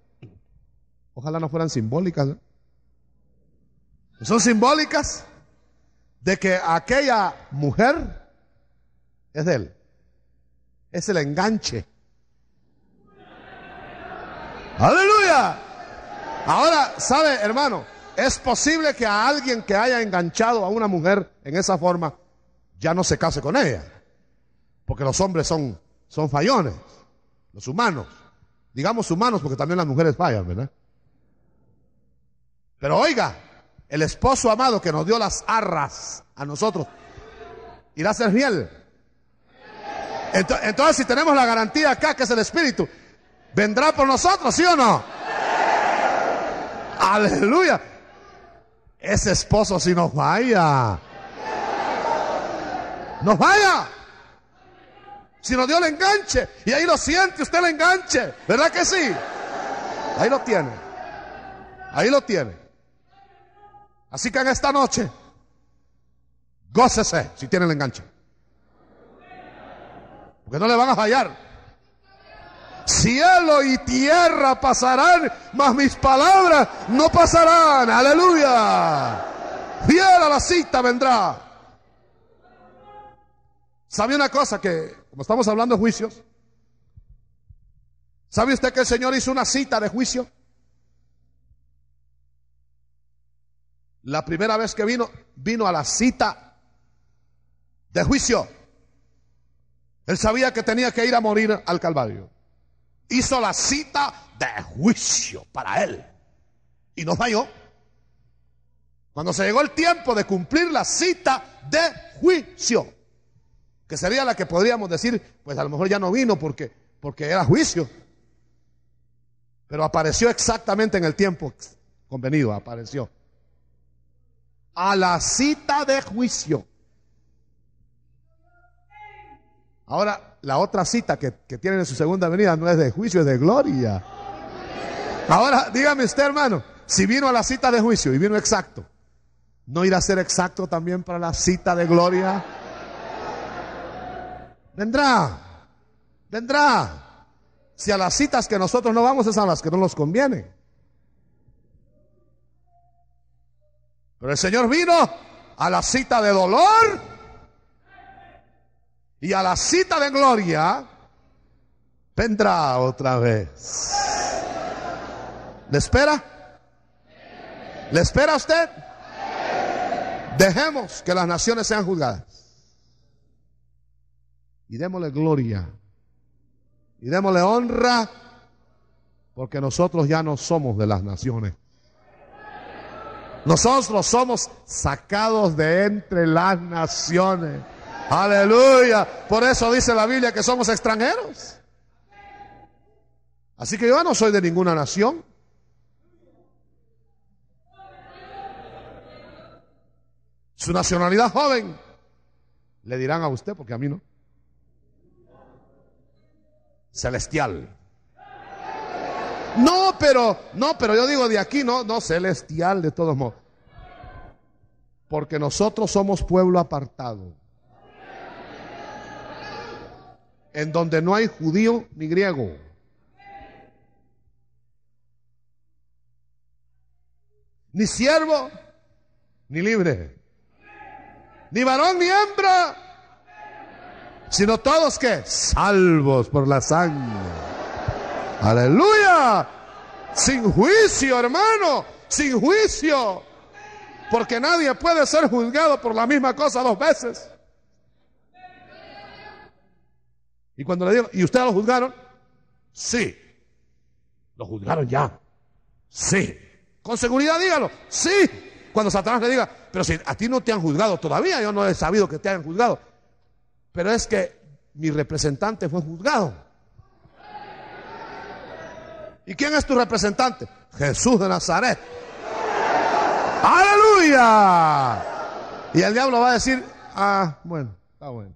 Ojalá no fueran simbólicas. ¿Son simbólicas? de que aquella mujer es de él. Es el enganche. Aleluya. Ahora, ¿sabe, hermano? Es posible que a alguien que haya enganchado a una mujer en esa forma ya no se case con ella. Porque los hombres son, son fallones. Los humanos. Digamos humanos porque también las mujeres fallan, ¿verdad? Pero oiga, el esposo amado que nos dio las arras a nosotros. ¿Irá a ser miel Entonces, si tenemos la garantía acá que es el Espíritu, ¿vendrá por nosotros, sí o no? Aleluya. Ese esposo si nos vaya. Nos vaya. Si nos dio el enganche. Y ahí lo siente usted el enganche. ¿Verdad que sí? Ahí lo tiene. Ahí lo tiene. Así que en esta noche, gócese si tiene el enganche. Porque no le van a fallar. Cielo y tierra pasarán, mas mis palabras no pasarán. Aleluya. Fiel a la cita vendrá. ¿Sabe una cosa que, como estamos hablando de juicios, ¿sabe usted que el Señor hizo una cita de juicio? La primera vez que vino, vino a la cita de juicio. Él sabía que tenía que ir a morir al Calvario. Hizo la cita de juicio para él. Y no falló. Cuando se llegó el tiempo de cumplir la cita de juicio, que sería la que podríamos decir, pues a lo mejor ya no vino porque, porque era juicio. Pero apareció exactamente en el tiempo convenido, apareció a la cita de juicio. Ahora, la otra cita que, que tienen en su segunda venida no es de juicio, es de gloria. Ahora, dígame usted, hermano, si vino a la cita de juicio y vino exacto, ¿no irá a ser exacto también para la cita de gloria? Vendrá, vendrá. Si a las citas que nosotros no vamos es a las que no nos convienen. Pero el Señor vino a la cita de dolor y a la cita de gloria vendrá otra vez. ¿Le espera? ¿Le espera usted? Dejemos que las naciones sean juzgadas. Y démosle gloria. Y démosle honra. Porque nosotros ya no somos de las naciones. Nosotros somos sacados de entre las naciones. Aleluya. Por eso dice la Biblia que somos extranjeros. Así que yo no soy de ninguna nación. Su nacionalidad joven le dirán a usted, porque a mí no. Celestial. No, pero, no, pero yo digo de aquí, no, no, celestial de todos modos. Porque nosotros somos pueblo apartado. En donde no hay judío ni griego. Ni siervo, ni libre. Ni varón, ni hembra. Sino todos que salvos por la sangre Aleluya. Sin juicio, hermano. Sin juicio. Porque nadie puede ser juzgado por la misma cosa dos veces. Y cuando le digo ¿y ustedes lo juzgaron? Sí. Lo juzgaron ya. Sí. Con seguridad dígalo. Sí. Cuando Satanás le diga, pero si a ti no te han juzgado todavía, yo no he sabido que te hayan juzgado. Pero es que mi representante fue juzgado. ¿Y quién es tu representante? Jesús de Nazaret. Aleluya. Y el diablo va a decir, ah, bueno, está bueno.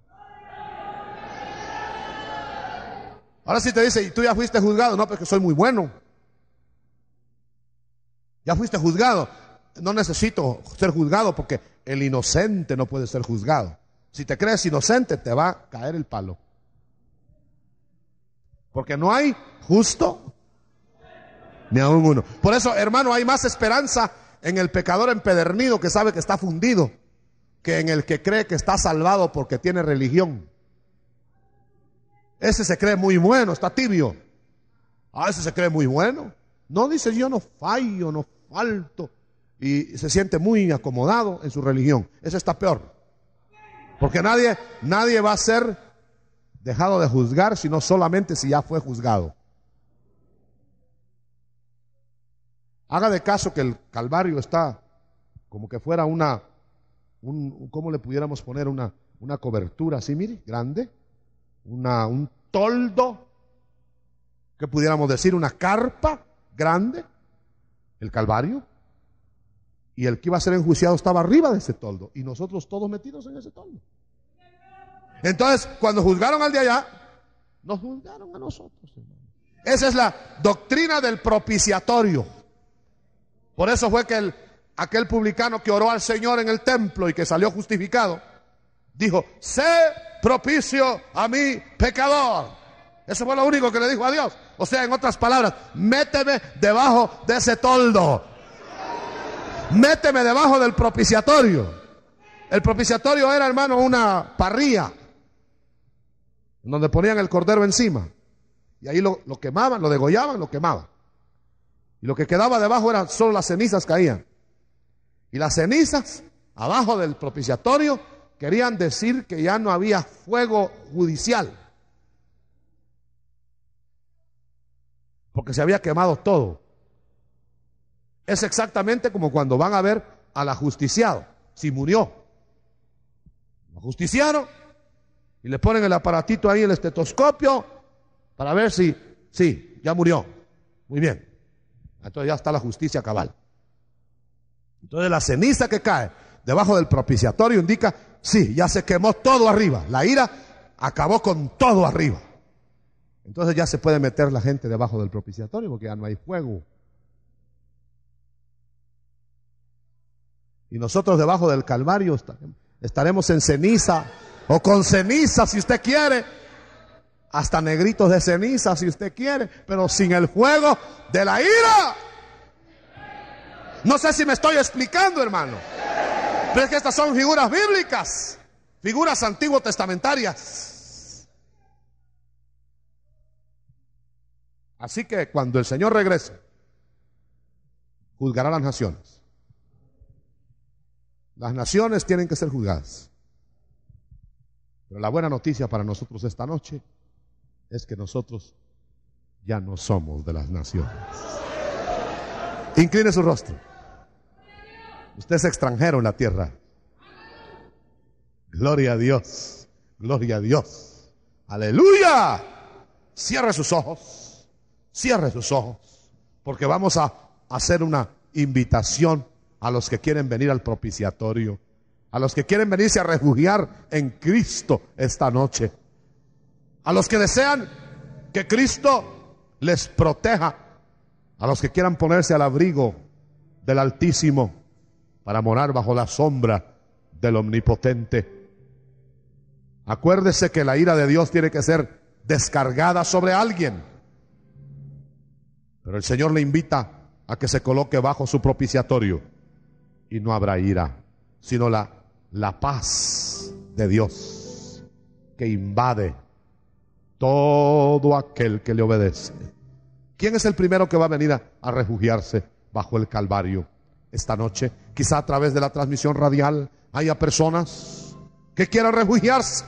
Ahora sí te dice, y tú ya fuiste juzgado, no, porque soy muy bueno. Ya fuiste juzgado. No necesito ser juzgado porque el inocente no puede ser juzgado. Si te crees inocente, te va a caer el palo. Porque no hay justo por eso, hermano, hay más esperanza en el pecador empedernido que sabe que está fundido que en el que cree que está salvado porque tiene religión. Ese se cree muy bueno, está tibio. A ah, ese se cree muy bueno. No dice yo no fallo, no falto. Y se siente muy acomodado en su religión. Ese está peor. Porque nadie, nadie va a ser dejado de juzgar, sino solamente si ya fue juzgado. Haga de caso que el Calvario está como que fuera una, un, ¿cómo le pudiéramos poner una, una cobertura así, mire, grande? Una, un toldo, que pudiéramos decir una carpa grande, el Calvario. Y el que iba a ser enjuiciado estaba arriba de ese toldo. Y nosotros todos metidos en ese toldo. Entonces, cuando juzgaron al de allá, nos juzgaron a nosotros, Esa es la doctrina del propiciatorio. Por eso fue que el, aquel publicano que oró al Señor en el templo y que salió justificado, dijo, sé propicio a mi pecador. Eso fue lo único que le dijo a Dios. O sea, en otras palabras, méteme debajo de ese toldo. Méteme debajo del propiciatorio. El propiciatorio era, hermano, una parrilla donde ponían el cordero encima. Y ahí lo, lo quemaban, lo degollaban, lo quemaban. Y lo que quedaba debajo eran solo las cenizas caían. Y las cenizas abajo del propiciatorio querían decir que ya no había fuego judicial. Porque se había quemado todo. Es exactamente como cuando van a ver al ajusticiado, si murió. Lo ajusticiaron y le ponen el aparatito ahí, el estetoscopio, para ver si, sí, ya murió. Muy bien. Entonces ya está la justicia cabal. Entonces la ceniza que cae debajo del propiciatorio indica, sí, ya se quemó todo arriba. La ira acabó con todo arriba. Entonces ya se puede meter la gente debajo del propiciatorio porque ya no hay fuego. Y nosotros debajo del Calvario estaremos en ceniza o con ceniza si usted quiere hasta negritos de ceniza si usted quiere, pero sin el fuego de la ira. No sé si me estoy explicando, hermano. Pero es que estas son figuras bíblicas, figuras antiguo testamentarias. Así que cuando el Señor regrese, juzgará a las naciones. Las naciones tienen que ser juzgadas. Pero la buena noticia para nosotros esta noche es que nosotros ya no somos de las naciones. Incline su rostro. Usted es extranjero en la tierra. Gloria a Dios. Gloria a Dios. Aleluya. Cierre sus ojos. Cierre sus ojos. Porque vamos a hacer una invitación a los que quieren venir al propiciatorio. A los que quieren venirse a refugiar en Cristo esta noche. A los que desean que Cristo les proteja. A los que quieran ponerse al abrigo del Altísimo para morar bajo la sombra del Omnipotente. Acuérdese que la ira de Dios tiene que ser descargada sobre alguien. Pero el Señor le invita a que se coloque bajo su propiciatorio y no habrá ira, sino la, la paz de Dios que invade todo aquel que le obedece. ¿Quién es el primero que va a venir a, refugiarse bajo el Calvario esta noche? Quizá a través de la transmisión radial haya personas que quieran refugiarse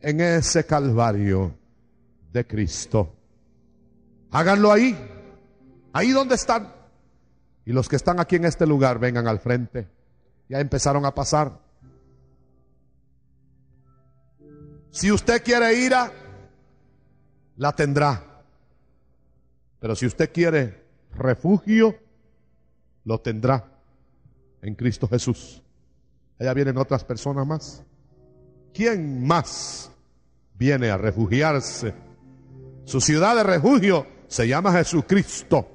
en ese Calvario de Cristo. Háganlo ahí, ahí donde están. Y los que están aquí en este lugar vengan al frente. Ya empezaron a pasar. Si usted quiere ira, la tendrá. Pero si usted quiere refugio, lo tendrá en Cristo Jesús. Allá vienen otras personas más. ¿Quién más viene a refugiarse? Su ciudad de refugio se llama Jesucristo.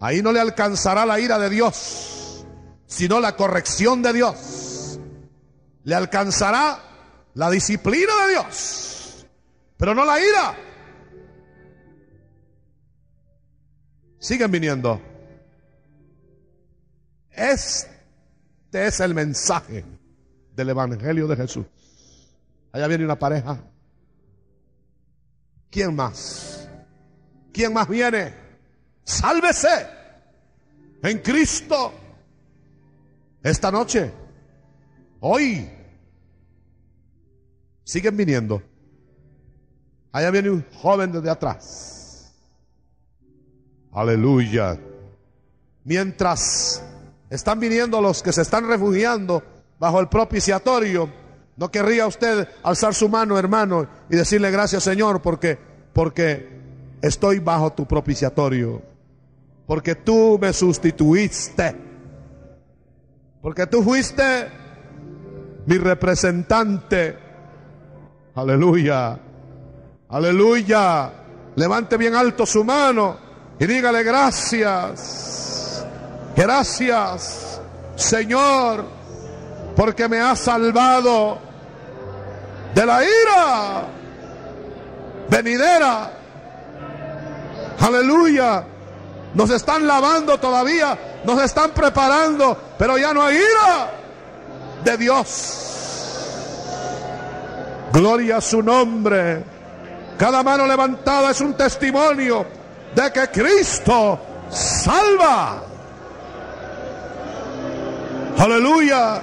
Ahí no le alcanzará la ira de Dios, sino la corrección de Dios. Le alcanzará la disciplina de Dios, pero no la ira. Siguen viniendo. Este es el mensaje del Evangelio de Jesús. Allá viene una pareja. ¿Quién más? ¿Quién más viene? Sálvese en Cristo. Esta noche, hoy, Siguen viniendo. Allá viene un joven desde atrás. Aleluya. Mientras están viniendo los que se están refugiando bajo el propiciatorio, no querría usted alzar su mano, hermano, y decirle gracias, Señor, porque porque estoy bajo tu propiciatorio. Porque tú me sustituiste. Porque tú fuiste mi representante Aleluya. Aleluya. Levante bien alto su mano y dígale gracias. Gracias, Señor, porque me ha salvado de la ira venidera. Aleluya. Nos están lavando todavía, nos están preparando, pero ya no hay ira de Dios. Gloria a su nombre. Cada mano levantada es un testimonio de que Cristo salva. Aleluya.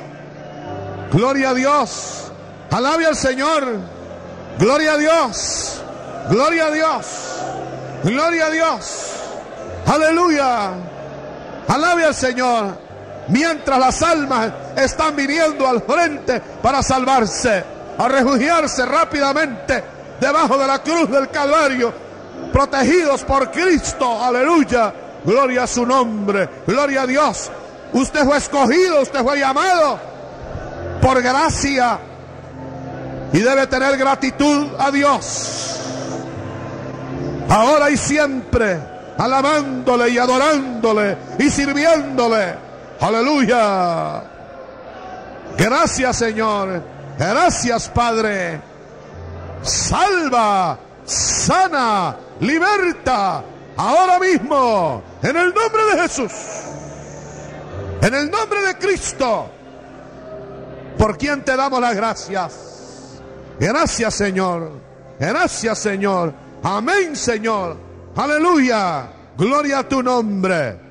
Gloria a Dios. Alabia al Señor. Gloria a Dios. Gloria a Dios. Gloria a Dios. Aleluya. Alabia al Señor. Mientras las almas están viniendo al frente para salvarse a refugiarse rápidamente debajo de la cruz del Calvario, protegidos por Cristo. Aleluya. Gloria a su nombre. Gloria a Dios. Usted fue escogido, usted fue llamado por gracia y debe tener gratitud a Dios. Ahora y siempre, alabándole y adorándole y sirviéndole. Aleluya. Gracias Señor. Gracias, Padre. Salva, sana, liberta. Ahora mismo, en el nombre de Jesús. En el nombre de Cristo. Por quien te damos las gracias. Gracias, Señor. Gracias, Señor. Amén, Señor. Aleluya. Gloria a tu nombre.